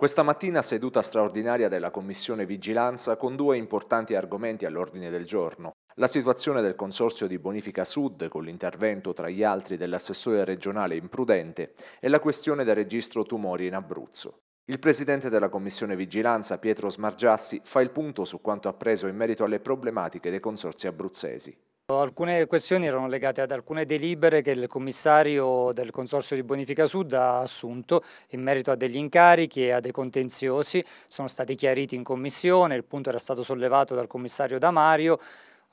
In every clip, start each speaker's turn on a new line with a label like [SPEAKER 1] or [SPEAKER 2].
[SPEAKER 1] Questa mattina seduta straordinaria della Commissione Vigilanza con due importanti argomenti all'ordine del giorno. La situazione del Consorzio di Bonifica Sud, con l'intervento tra gli altri dell'assessore regionale Imprudente, e la questione del registro tumori in Abruzzo. Il presidente della Commissione Vigilanza, Pietro Smargiassi, fa il punto su quanto appreso in merito alle problematiche dei consorzi abruzzesi.
[SPEAKER 2] Alcune questioni erano legate ad alcune delibere che il commissario del Consorzio di Bonifica Sud ha assunto in merito a degli incarichi e a dei contenziosi, sono stati chiariti in commissione, il punto era stato sollevato dal commissario Damario,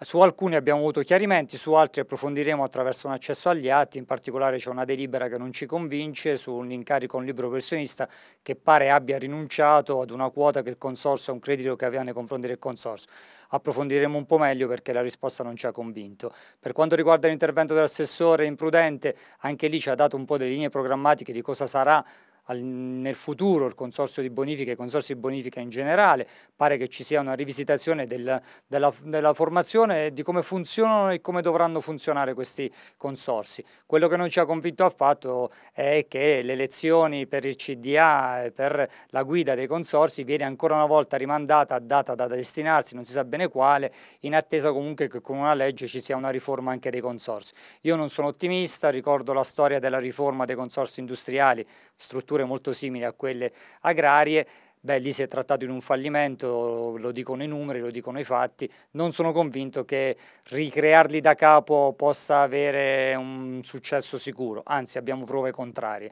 [SPEAKER 2] su alcuni abbiamo avuto chiarimenti, su altri approfondiremo attraverso un accesso agli atti, in particolare c'è una delibera che non ci convince su un incarico a un libero professionista che pare abbia rinunciato ad una quota che il consorzio, a un credito che aveva nei confronti del consorzio. Approfondiremo un po' meglio perché la risposta non ci ha convinto. Per quanto riguarda l'intervento dell'assessore imprudente, anche lì ci ha dato un po' delle linee programmatiche di cosa sarà al, nel futuro il Consorzio di Bonifica e i Consorsi di Bonifica in generale, pare che ci sia una rivisitazione del, della, della, formazione di come funzionano e come dovranno funzionare questi consorsi. Quello che non ci ha convinto affatto è che le lezioni per il CDA e per la guida dei consorsi viene ancora una volta rimandata a data da destinarsi, non si sa bene quale, in attesa comunque che con una legge ci sia una riforma anche dei consorsi. Io non sono ottimista, ricordo la storia della riforma dei consorsi industriali, strutturali strutture molto simili a quelle agrarie, beh, lì si è trattato di un fallimento, lo dicono i numeri, lo dicono i fatti, non sono convinto che ricrearli da capo possa avere un successo sicuro, anzi abbiamo prove contrarie.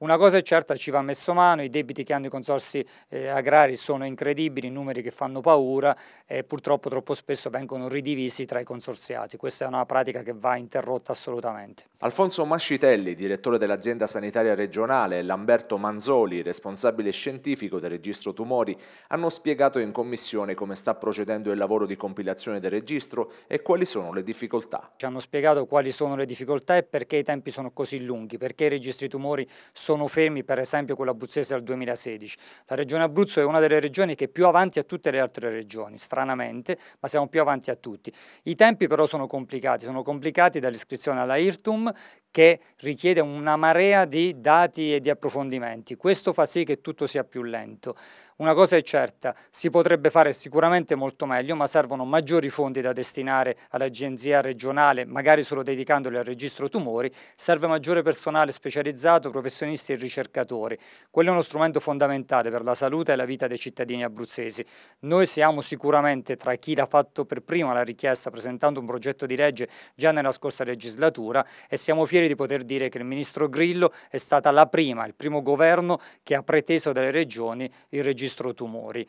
[SPEAKER 2] Una cosa è certa, ci va messo mano, i debiti che hanno i consorsi eh, agrari sono incredibili, numeri che fanno paura e purtroppo troppo spesso vengono ridivisi tra i consorziati. Questa è una pratica che va interrotta assolutamente.
[SPEAKER 1] Alfonso Mascitelli, direttore dell'azienda sanitaria regionale, e Lamberto Manzoli, responsabile scientifico del registro tumori, hanno spiegato in commissione come sta procedendo il lavoro di compilazione del registro e quali sono le difficoltà.
[SPEAKER 2] Ci hanno spiegato quali sono le difficoltà e perché i tempi sono così lunghi, perché i registri tumori sono sono fermi per esempio con l'Abruzzese al 2016. La regione Abruzzo è una delle regioni che è più avanti a tutte le altre regioni, stranamente, ma siamo più avanti a tutti. I tempi però sono complicati, sono complicati dall'iscrizione alla IRTUM che richiede una marea di dati e di approfondimenti. Questo fa sì che tutto sia più lento. Una cosa è certa, si potrebbe fare sicuramente molto meglio, ma servono maggiori fondi da destinare all'agenzia regionale, magari solo dedicandoli al registro tumori, serve maggiore personale specializzato, professionisti e ricercatori. Quello è uno strumento fondamentale per la salute e la vita dei cittadini abruzzesi. Noi siamo sicuramente tra chi l'ha fatto per prima la richiesta presentando un progetto di legge già nella scorsa legislatura e siamo fieri fieri di poter dire che il ministro Grillo è stata la prima, il primo governo che ha preteso dalle regioni il registro tumori.